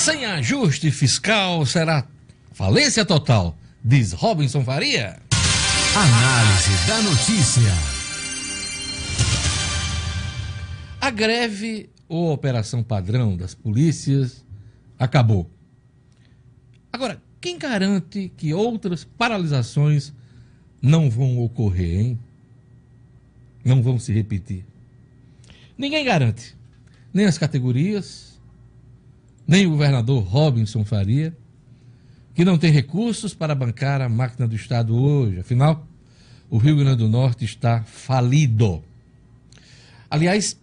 Sem ajuste fiscal será falência total, diz Robinson Faria. Análise da notícia. A greve ou operação padrão das polícias acabou. Agora, quem garante que outras paralisações não vão ocorrer, hein? Não vão se repetir. Ninguém garante. Nem as categorias, nem o governador Robinson Faria, que não tem recursos para bancar a máquina do Estado hoje. Afinal, o Rio Grande do Norte está falido. Aliás,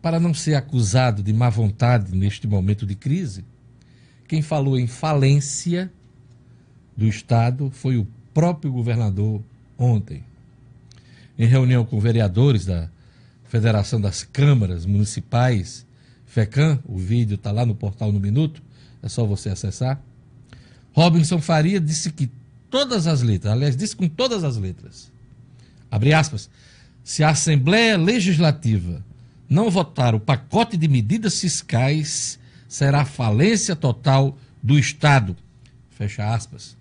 para não ser acusado de má vontade neste momento de crise, quem falou em falência do Estado foi o próprio governador ontem. Em reunião com vereadores da Federação das Câmaras Municipais FECAM, o vídeo está lá no portal no Minuto, é só você acessar. Robinson Faria disse que todas as letras, aliás, disse com todas as letras, abre aspas, se a Assembleia Legislativa não votar o pacote de medidas fiscais, será falência total do Estado, fecha aspas.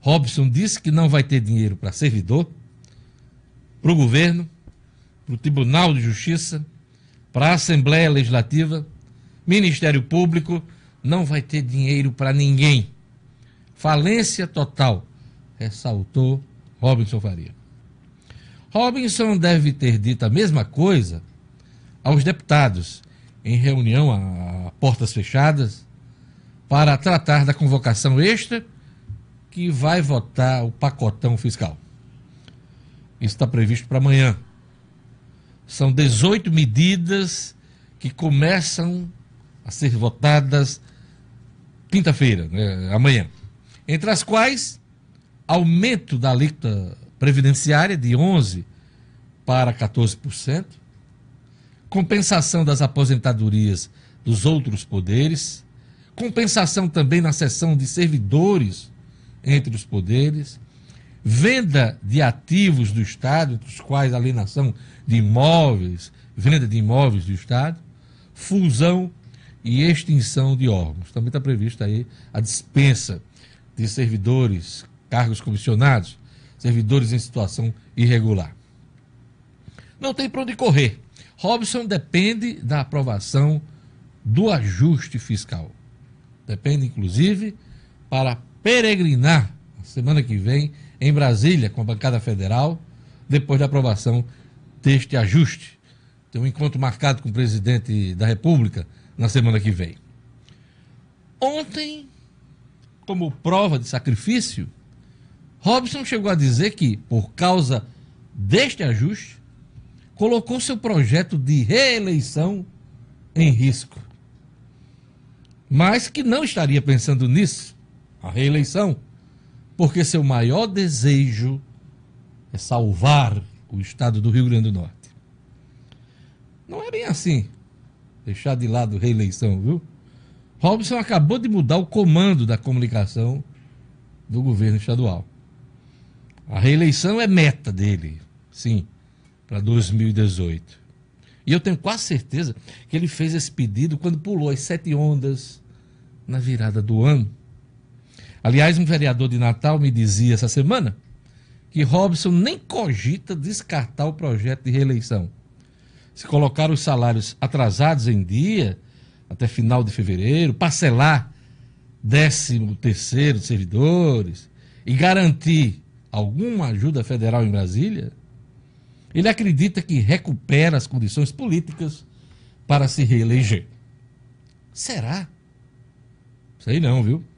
Robson disse que não vai ter dinheiro para servidor, para o governo, para o Tribunal de Justiça, para a Assembleia Legislativa, Ministério Público, não vai ter dinheiro para ninguém. Falência total, ressaltou Robinson Faria. Robinson deve ter dito a mesma coisa aos deputados em reunião a portas fechadas para tratar da convocação extra que vai votar o pacotão fiscal. Isso está previsto para amanhã. São 18 medidas que começam a ser votadas quinta-feira, né, amanhã. Entre as quais, aumento da alíquota previdenciária de 11% para 14%, compensação das aposentadorias dos outros poderes, compensação também na seção de servidores entre os poderes, venda de ativos do Estado, entre os quais alienação de imóveis, venda de imóveis do Estado, fusão e extinção de órgãos. Também está prevista aí a dispensa de servidores, cargos comissionados, servidores em situação irregular. Não tem para onde correr. Robson depende da aprovação do ajuste fiscal. Depende, inclusive, para peregrinar, semana que vem, em Brasília com a bancada federal, depois da aprovação deste ajuste. Tem um encontro marcado com o presidente da República na semana que vem. Ontem, como prova de sacrifício, Robson chegou a dizer que, por causa deste ajuste, colocou seu projeto de reeleição em risco. Mas que não estaria pensando nisso, a reeleição porque seu maior desejo é salvar o estado do Rio Grande do Norte. Não é bem assim. Deixar de lado reeleição, viu? Robson acabou de mudar o comando da comunicação do governo estadual. A reeleição é meta dele, sim, para 2018. E eu tenho quase certeza que ele fez esse pedido quando pulou as sete ondas na virada do ano Aliás, um vereador de Natal me dizia essa semana que Robson nem cogita descartar o projeto de reeleição. Se colocar os salários atrasados em dia, até final de fevereiro, parcelar 13 terceiro servidores e garantir alguma ajuda federal em Brasília, ele acredita que recupera as condições políticas para se reeleger. Será? Sei não, viu?